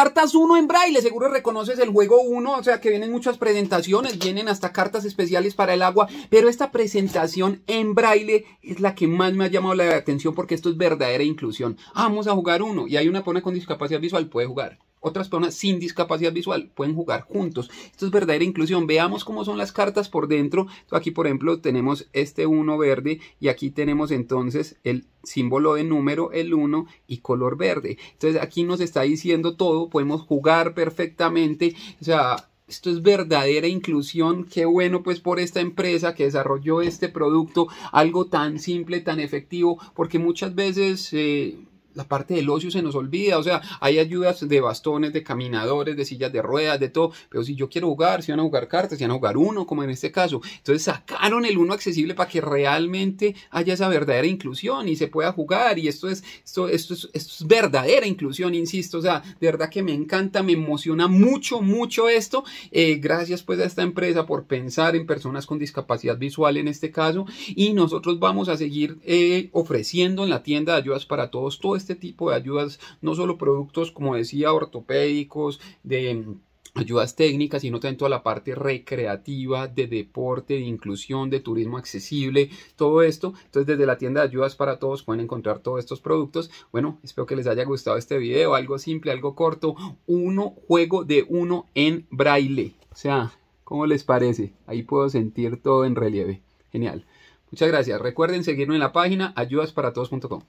Cartas 1 en braille, seguro reconoces el juego 1, o sea que vienen muchas presentaciones, vienen hasta cartas especiales para el agua, pero esta presentación en braille es la que más me ha llamado la atención porque esto es verdadera inclusión. Ah, vamos a jugar uno y hay una persona con discapacidad visual, puede jugar otras personas sin discapacidad visual pueden jugar juntos. Esto es verdadera inclusión. Veamos cómo son las cartas por dentro. Aquí, por ejemplo, tenemos este 1 verde y aquí tenemos entonces el símbolo de número, el 1 y color verde. Entonces aquí nos está diciendo todo, podemos jugar perfectamente. O sea, esto es verdadera inclusión. Qué bueno pues por esta empresa que desarrolló este producto, algo tan simple, tan efectivo, porque muchas veces... Eh, la parte del ocio se nos olvida, o sea, hay ayudas de bastones, de caminadores, de sillas de ruedas, de todo, pero si yo quiero jugar, si van a jugar cartas, si van a jugar uno, como en este caso. Entonces sacaron el uno accesible para que realmente haya esa verdadera inclusión y se pueda jugar y esto es, esto, esto es, verdadera inclusión, insisto, o sea, de verdad que me encanta, me emociona mucho, mucho esto. Eh, gracias pues a esta empresa por pensar en personas con discapacidad visual en este caso y nosotros vamos a seguir eh, ofreciendo en la tienda ayudas para todos todo este este tipo de ayudas, no solo productos, como decía, ortopédicos, de mm, ayudas técnicas, sino también toda la parte recreativa, de deporte, de inclusión, de turismo accesible, todo esto. Entonces desde la tienda de ayudas para todos pueden encontrar todos estos productos. Bueno, espero que les haya gustado este video, algo simple, algo corto, uno juego de uno en braille. O sea, como les parece? Ahí puedo sentir todo en relieve. Genial. Muchas gracias. Recuerden seguirnos en la página ayudasparatodos.com.